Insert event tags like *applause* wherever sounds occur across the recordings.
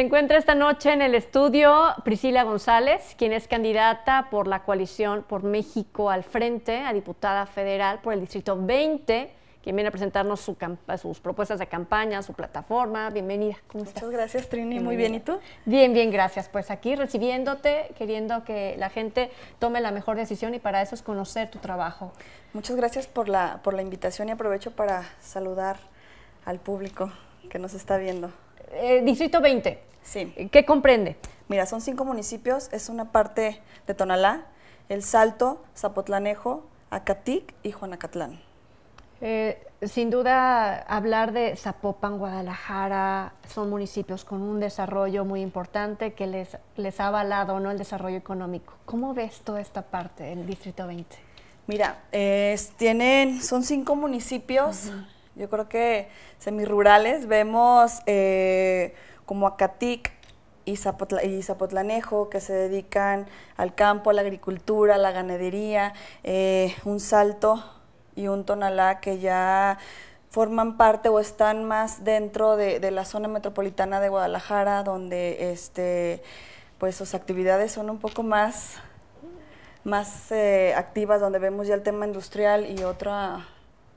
Se encuentra esta noche en el estudio Priscila González, quien es candidata por la coalición por México al frente a diputada federal por el Distrito 20, quien viene a presentarnos su sus propuestas de campaña, su plataforma. Bienvenida. ¿Cómo estás? Muchas gracias, Trini. Muy bien. ¿Y tú? Bien, bien, gracias. Pues aquí recibiéndote, queriendo que la gente tome la mejor decisión y para eso es conocer tu trabajo. Muchas gracias por la, por la invitación y aprovecho para saludar al público que nos está viendo. Eh, Distrito 20. Sí. ¿Qué comprende? Mira, son cinco municipios, es una parte de Tonalá, El Salto, Zapotlanejo, Acatic y Juanacatlán. Eh, sin duda, hablar de Zapopan, Guadalajara, son municipios con un desarrollo muy importante que les, les ha avalado ¿no? el desarrollo económico. ¿Cómo ves toda esta parte el Distrito 20? Mira, eh, tienen, son cinco municipios. Yo creo que semirurales vemos eh, como Acatic y, y, Zapotlanejo que se dedican al campo, a la agricultura, a la ganadería, eh, un Salto y un Tonalá que ya forman parte o están más dentro de, la zona metropolitana de Guadalajara, donde este, pues sus actividades son un poco más, más eh, activas, donde vemos ya el tema industrial y otra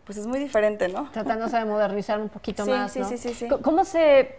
pues es muy diferente, ¿no? Tratándose de modernizar un poquito más. Sí, ¿no? sí, sí, sí. ¿Cómo se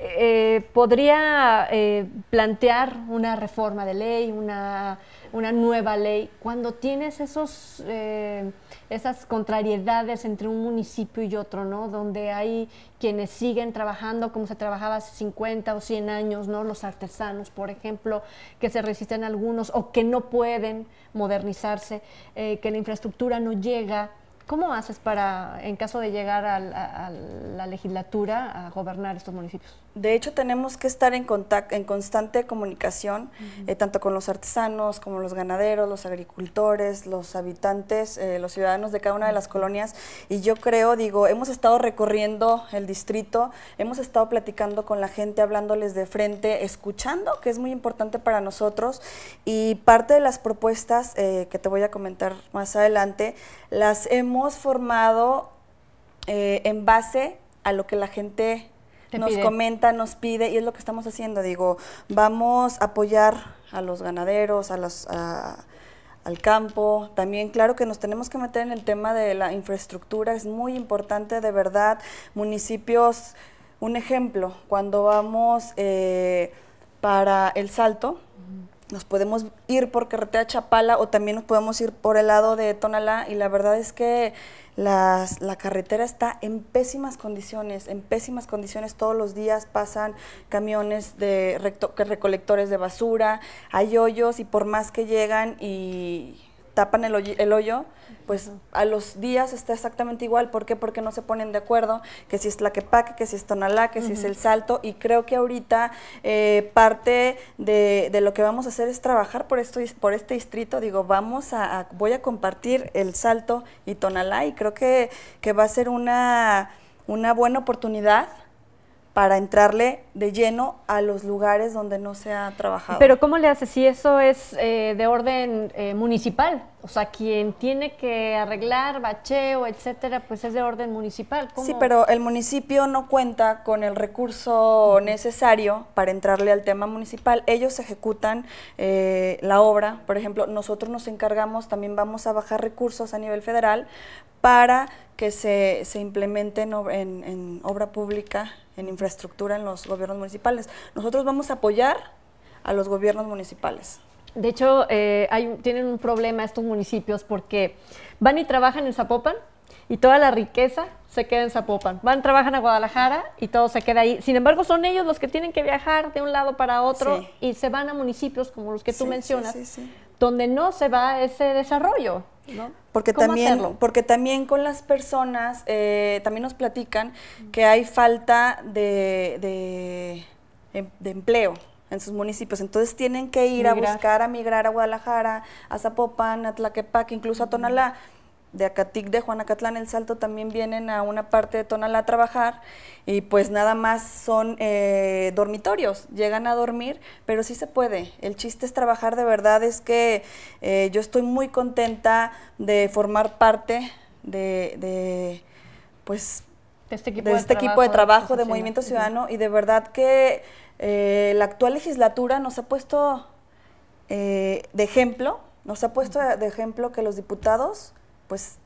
eh, podría eh, plantear una reforma de ley, una, nueva ley, cuando tienes esos, eh, esas contrariedades entre un municipio y otro, ¿no? Donde hay quienes siguen trabajando como se trabajaba hace 50 o 100 años, ¿no? Los artesanos, por ejemplo, que se resisten algunos o que no pueden modernizarse, que la infraestructura no llega. ¿Cómo haces para, en caso de llegar a, la legislatura, a gobernar estos municipios? De hecho, tenemos que estar en, en constante comunicación, eh, tanto con los artesanos, como los ganaderos, los agricultores, los habitantes, eh, los ciudadanos de cada una de las colonias. Y yo creo, digo, hemos estado recorriendo el distrito, hemos estado platicando con la gente, hablándoles de frente, escuchando, que es muy importante para nosotros. Y parte de las propuestas eh, que te voy a comentar más adelante, las hemos hemos formado eh, en base a lo que la gente nos comenta, nos pide, y es lo que estamos haciendo. Digo, vamos a apoyar a los ganaderos, a los... al campo. También, claro que nos tenemos que meter en el tema de la infraestructura, es muy importante de verdad. Municipios, un ejemplo, cuando vamos eh, para El Salto, nos podemos ir por carretera Chapala o también nos podemos ir por el lado de Tonalá y la verdad es que la carretera está en pésimas condiciones, en pésimas condiciones. Todos los días pasan camiones de recolectores de basura, hay hoyos y por más que llegan y tapan el, hoyo, pues a los días está exactamente igual. ¿Por qué? Porque no se ponen de acuerdo, que si es la que si es Tonalá, que si es el Salto. Y creo que ahorita eh, parte de, de, lo que vamos a hacer es trabajar por, esto, por este distrito. Digo, vamos voy a compartir el Salto y Tonalá y creo que, que va a ser una, una buena oportunidad para entrarle de lleno a los lugares donde no se ha trabajado. Pero ¿cómo le hace si eso es eh, de orden eh, municipal? O sea, quien tiene que arreglar, bacheo, etcétera, pues es de orden municipal. Sí, pero el municipio no cuenta con el recurso necesario para entrarle al tema municipal. Ellos ejecutan eh, la obra, por ejemplo, nosotros nos encargamos, también vamos a bajar recursos a nivel federal para que se, implementen en, en obra pública en infraestructura en los gobiernos municipales. Nosotros vamos a apoyar a los gobiernos municipales. De hecho, eh, tienen un problema estos municipios porque van y trabajan en Zapopan y toda la riqueza se queda en Zapopan. Van, trabajan a Guadalajara y todo se queda ahí. Sin embargo, son ellos los que tienen que viajar de un lado para otro y se van a municipios como los que tú mencionas, donde no se va ese desarrollo. Porque también, porque también con las personas, eh, también nos platican que hay falta de, em, de, empleo en sus municipios. Entonces tienen que ir a buscar, a migrar a Guadalajara, a Zapopan, a Tlaquepaque, incluso a Tonalá de Acatic de Juanacatlán El Salto también vienen a una parte de Tonalá a trabajar y pues nada más son eh, dormitorios, llegan a dormir, pero sí se puede. El chiste es trabajar de verdad, es que eh, yo estoy muy contenta de formar parte de, pues este de este equipo de, trabajo, de, Movimiento Ciudadano y de verdad que eh, la actual legislatura nos ha puesto de ejemplo, nos ha puesto de ejemplo que los diputados pues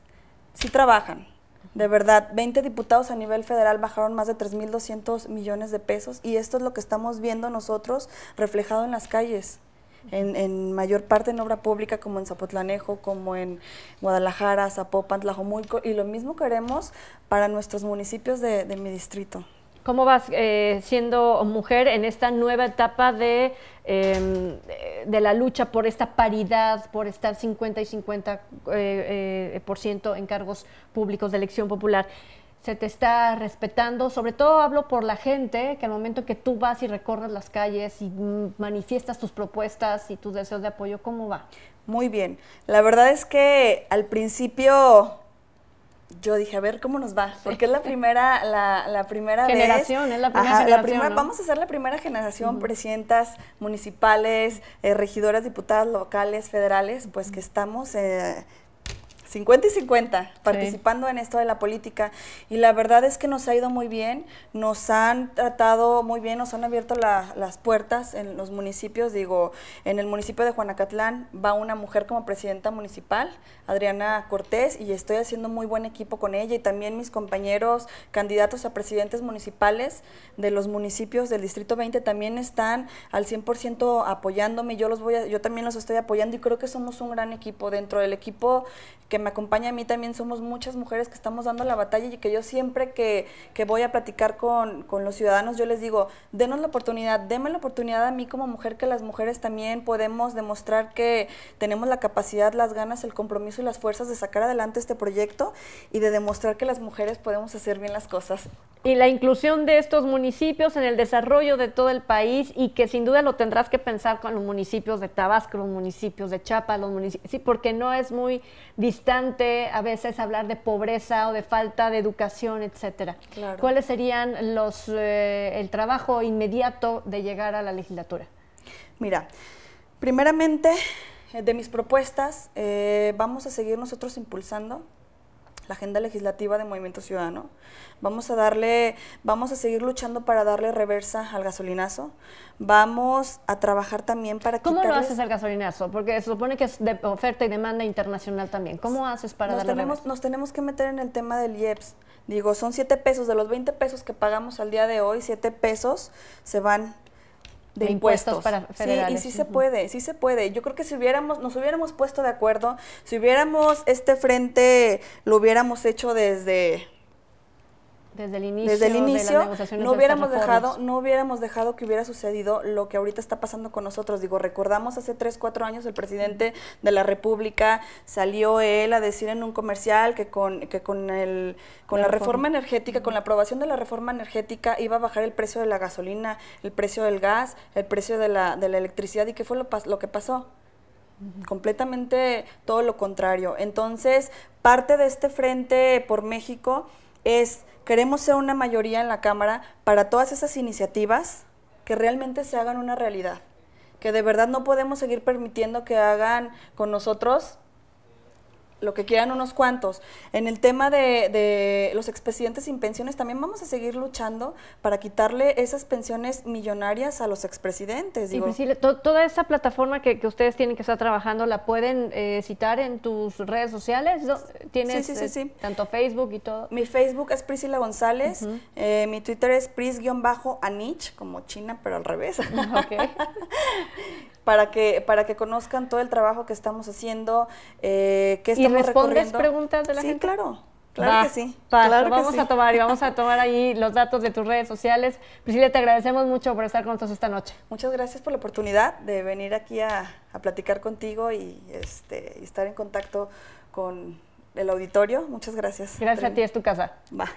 sí trabajan. De verdad, 20 diputados a nivel federal bajaron más de 3.200 millones de pesos y esto es lo que estamos viendo nosotros reflejado en las calles, en, mayor parte en obra pública como en Zapotlanejo, como en Guadalajara, Zapopan, Tlajomulco y lo mismo queremos para nuestros municipios de mi distrito. ¿Cómo vas eh, siendo mujer en esta nueva etapa de, em, de la lucha por esta paridad, por estar 50 y 50 eh, eh, por ciento en cargos públicos de elección popular? ¿Se te está respetando? Sobre todo hablo por la gente, que al momento que tú vas y recorres las calles y manifiestas tus propuestas y tus deseos de apoyo, ¿cómo va? Muy bien. La verdad es que al principio yo dije, a ver cómo nos va, porque es la primera, la, primera generación, es la primera generación. Vamos a ser la primera generación, presidentas municipales, eh, regidoras, diputadas locales, federales, pues que estamos eh, 50 y 50, participando en esto de la política. Y la verdad es que nos ha ido muy bien, nos han tratado muy bien, nos han abierto las puertas en los municipios. Digo, en el municipio de Juanacatlán va una mujer como presidenta municipal, Adriana Cortés, y estoy haciendo muy buen equipo con ella y también mis compañeros candidatos a presidentes municipales de los municipios del Distrito 20 también están al 100% apoyándome. Yo, los voy a, yo también los estoy apoyando y creo que somos un gran equipo dentro del equipo que me acompaña a mí también somos muchas mujeres que estamos dando la batalla y que yo siempre que, voy a platicar con, con, los ciudadanos, yo les digo, denos la oportunidad, denme la oportunidad a mí como mujer que las mujeres también podemos demostrar que tenemos la capacidad, las ganas, el compromiso y las fuerzas de sacar adelante este proyecto y de demostrar que las mujeres podemos hacer bien las cosas y la inclusión de estos municipios en el desarrollo de todo el país y que sin duda lo tendrás que pensar con los municipios de Tabasco, los municipios de Chiapas, los municipios, sí, porque no es muy distante a veces hablar de pobreza o de falta de educación, etcétera. ¿Cuáles serían los eh, el trabajo inmediato de llegar a la legislatura? Mira, primeramente eh, de mis propuestas eh, vamos a seguir nosotros impulsando la agenda legislativa de Movimiento Ciudadano. Vamos a darle, vamos a seguir luchando para darle reversa al gasolinazo. Vamos a trabajar también para ¿Cómo lo haces el gasolinazo? Porque se supone que es de oferta y demanda internacional también. ¿Cómo haces para darle reversa? Nos tenemos que meter en el tema del IEPS. Digo, son 7 pesos, de los 20 pesos que pagamos al día de hoy, 7 pesos se van de, impuestos. para federales. Sí, y sí se puede, sí se puede. Yo creo que si hubiéramos, nos hubiéramos puesto de acuerdo, si hubiéramos este frente, lo hubiéramos hecho desde desde el inicio, no hubiéramos dejado, no hubiéramos dejado que hubiera sucedido lo que ahorita está pasando con nosotros. Digo, recordamos hace tres, cuatro años el presidente de la República salió él a decir en un comercial que con, con con la, reforma. energética, con la aprobación de la reforma energética iba a bajar el precio de la gasolina, el precio del gas, el precio de la, electricidad y qué fue lo, lo que pasó completamente todo lo contrario. Entonces, parte de este frente por México es, queremos ser una mayoría en la Cámara para todas esas iniciativas que realmente se hagan una realidad, que de verdad no podemos seguir permitiendo que hagan con nosotros lo que quieran unos cuantos. En el tema de, los expresidentes sin pensiones, también vamos a seguir luchando para quitarle esas pensiones millonarias a los expresidentes. Priscila, pues toda esa plataforma que, ustedes tienen que estar trabajando, ¿la pueden eh, citar en tus redes sociales? ¿Tienes eh, tanto Facebook y todo? Mi Facebook es Priscila González, eh, mi Twitter es Pris-Anich, como China, pero al revés. *laughs* Ah, *laughs* para, que, para que conozcan todo el trabajo que estamos haciendo, eh, que estamos respondes preguntas de la gente? Sí, claro. Claro que sí. vamos a tomar y vamos a *laughs* tomar ahí los datos de tus redes sociales. Priscila, te agradecemos mucho por estar con nosotros esta noche. Muchas gracias por la oportunidad de venir aquí a, platicar contigo y este, estar en contacto con el auditorio. Muchas gracias. Gracias a ti, es tu casa. Va.